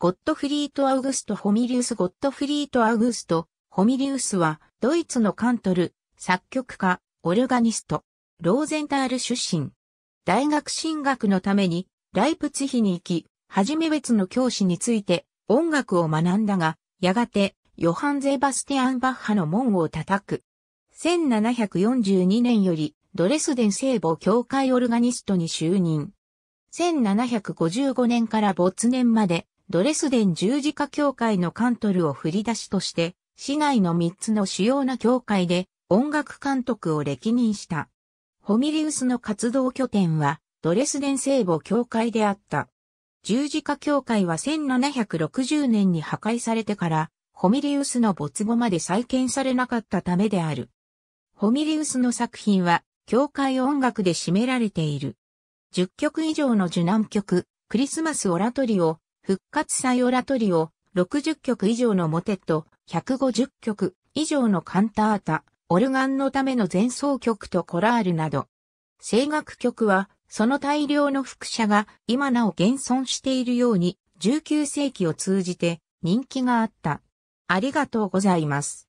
ゴットフリート・アウグスト・ホミリウス・ゴットフリート・アウグスト・ホミリウスは、ドイツのカントル、作曲家、オルガニスト、ローゼンタール出身。大学進学のために、ライプツヒに行き、はじめ別の教師について音楽を学んだが、やがて、ヨハン・ゼバスティアン・バッハの門を叩く。1742年より、ドレスデン聖母教会オルガニストに就任。1755年から没年まで、ドレスデン十字架協会のカントルを振り出しとして、市内の3つの主要な協会で音楽監督を歴任した。ホミリウスの活動拠点は、ドレスデン聖母教会であった。十字架教会は1760年に破壊されてから、ホミリウスの没後まで再建されなかったためである。ホミリウスの作品は、教会音楽で占められている。10曲以上の受難曲、クリスマスオラトリオ、復活サオラトリオ、60曲以上のモテット、150曲以上のカンタータ、オルガンのための前奏曲とコラールなど。声楽曲は、その大量の複写が今なお現存しているように、19世紀を通じて人気があった。ありがとうございます。